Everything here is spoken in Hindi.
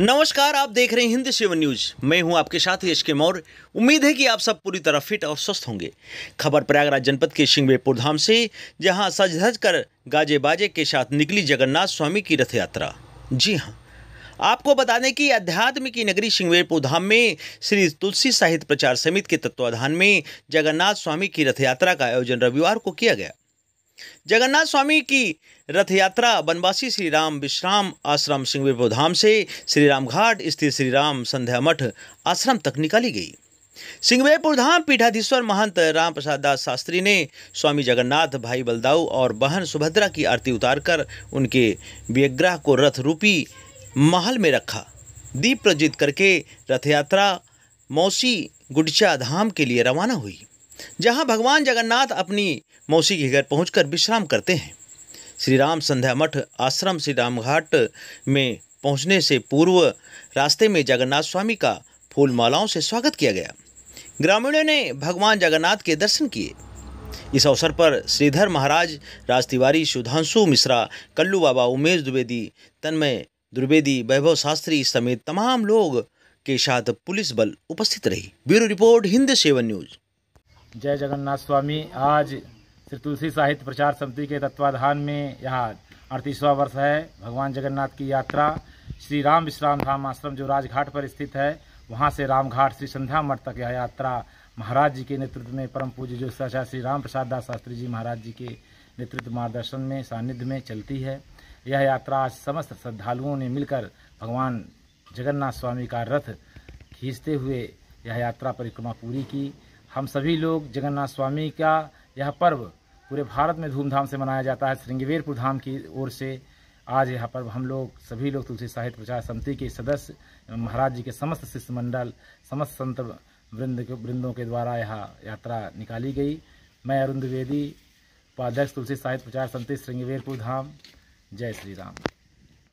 नमस्कार आप देख रहे हैं हिंद सेवन न्यूज मैं हूं आपके साथ यश के मौर्य उम्मीद है कि आप सब पूरी तरह फिट और स्वस्थ होंगे खबर प्रयागराज जनपद के सिंहवेपुर धाम से जहां सज धज कर गाजे बाजे के साथ निकली जगन्नाथ स्वामी की रथ यात्रा जी हां आपको बता दें कि अध्यात्म की नगरी सिंहवेपुर धाम में श्री तुलसी साहित्य प्रचार समिति के तत्वाधान में जगन्नाथ स्वामी की रथ यात्रा का आयोजन रविवार को किया गया जगन्नाथ स्वामी की रथ यात्रा बनवासी श्री राम विश्राम आश्रम सिंहवीरपुर धाम से श्री राम घाट स्थित श्री राम संध्या मठ आश्रम तक निकाली गई सिंहवेपुर धाम पीठाधीश्वर महंत राम प्रसाद दास शास्त्री ने स्वामी जगन्नाथ भाई बलदाऊ और बहन सुभद्रा की आरती उतारकर उनके व्यग्रह को रथ रूपी महल में रखा दीप प्रज्जित करके रथ यात्रा मौसी गुडचा धाम के लिए रवाना हुई जहां भगवान जगन्नाथ अपनी मौसी के घर पहुंचकर विश्राम करते हैं श्री राम संध्या मठ आश्रम श्री राम घाट में पहुंचने से पूर्व रास्ते में जगन्नाथ स्वामी का फूल मालाओं से स्वागत किया गया ग्रामीणों ने भगवान जगन्नाथ के दर्शन किए इस अवसर पर श्रीधर महाराज राज तिवारी सुधांशु मिश्रा कल्लू बाबा उमेश द्विवेदी तन्मय द्विवेदी वैभव शास्त्री समेत तमाम लोग के साथ पुलिस बल उपस्थित रही bureau report Hind seven news जय जगन्नाथ स्वामी आज श्री तुलसी साहित्य प्रचार समिति के तत्वाधान में यहाँ अड़तीसवा वर्ष है भगवान जगन्नाथ की यात्रा श्री राम विश्राम धाम आश्रम जो राजघाट पर स्थित है वहाँ से रामघाट श्री संध्या मठ तक यह यात्रा महाराज जी के नेतृत्व में परम पूज्य जो सचा श्री राम प्रसाद दास शास्त्री जी महाराज जी के नेतृत्व मार्गदर्शन में सानिध्य में चलती है यह यात्रा आज समस्त श्रद्धालुओं ने मिलकर भगवान जगन्नाथ स्वामी का रथ खींचते हुए यह यात्रा परिक्रमा पूरी की हम सभी लोग जगन्नाथ स्वामी का यह पर्व पूरे भारत में धूमधाम से मनाया जाता है श्रृंगवेरपुर धाम की ओर से आज यह पर्व हम लोग सभी लोग तुलसी साहित्य प्रचार समिति के सदस्य महाराज जी के समस्त मंडल समस्त संत वृंद के वृंदों के द्वारा यह यात्रा निकाली गई मैं अरुण द्विवेदी उपाध्यक्ष तुलसी साहित्य प्रचार समिति श्रृंगवेरपुर धाम जय श्री राम